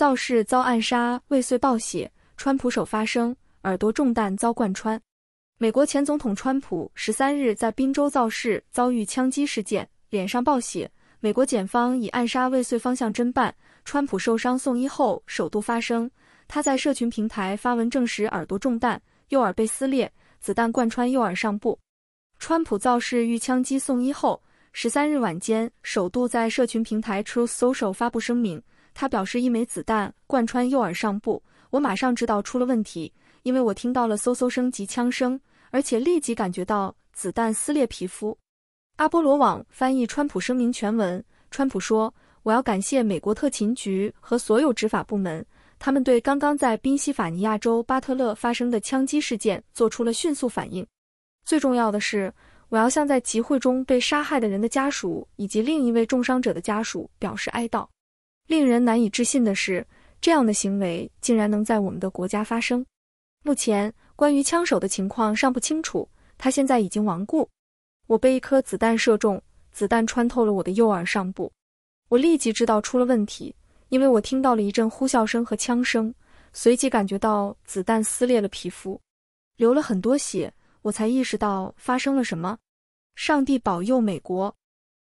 造势遭暗杀未遂，暴血！川普首发声，耳朵中弹遭贯穿。美国前总统川普十三日在宾州造势遭遇枪击事件，脸上暴血。美国检方以暗杀未遂方向侦办。川普受伤送医后首度发声，他在社群平台发文证实耳朵中弹，右耳被撕裂，子弹贯穿右耳上部。川普造势遇枪击送医后，十三日晚间首度在社群平台 Truth Social 发布声明。他表示，一枚子弹贯穿右耳上部，我马上知道出了问题，因为我听到了嗖嗖声及枪声，而且立即感觉到子弹撕裂皮肤。阿波罗网翻译川普声明全文。川普说：“我要感谢美国特勤局和所有执法部门，他们对刚刚在宾夕法尼亚州巴特勒发生的枪击事件做出了迅速反应。最重要的是，我要向在集会中被杀害的人的家属以及另一位重伤者的家属表示哀悼。”令人难以置信的是，这样的行为竟然能在我们的国家发生。目前关于枪手的情况尚不清楚，他现在已经亡故。我被一颗子弹射中，子弹穿透了我的右耳上部。我立即知道出了问题，因为我听到了一阵呼啸声和枪声，随即感觉到子弹撕裂了皮肤，流了很多血。我才意识到发生了什么。上帝保佑美国。